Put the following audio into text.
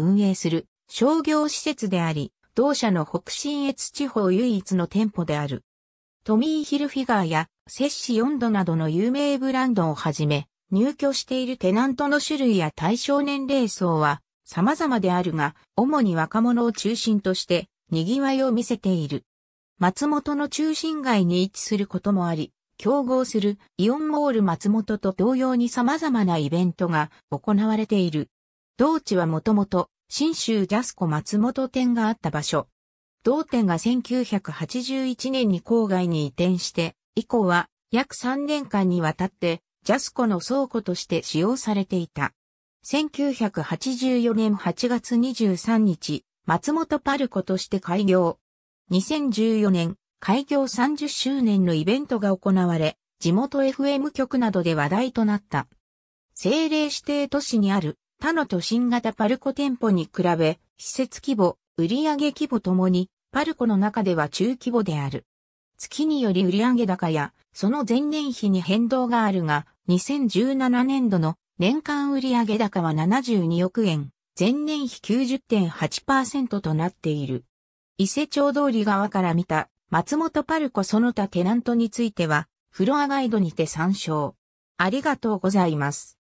運営する商業施設であり、同社の北信越地方唯一の店舗である。トミー・ヒルフィガーやセッシ4度などの有名ブランドをはじめ、入居しているテナントの種類や対象年齢層は様々であるが、主に若者を中心として賑わいを見せている。松本の中心街に位置することもあり、競合するイオンモール松本と同様に様々なイベントが行われている。同地はもともと、新州ジャスコ松本店があった場所。同店が1981年に郊外に移転して、以降は約3年間にわたって、ジャスコの倉庫として使用されていた。1984年8月23日、松本パルコとして開業。2014年、開業30周年のイベントが行われ、地元 FM 局などで話題となった。政令指定都市にある他の都心型パルコ店舗に比べ、施設規模、売上規模ともに、パルコの中では中規模である。月により売上高や、その前年比に変動があるが、2017年度の年間売上高は72億円、前年比90.8%となっている。伊勢町通り側から見た、松本パルコその他テナントについては、フロアガイドにて参照。ありがとうございます。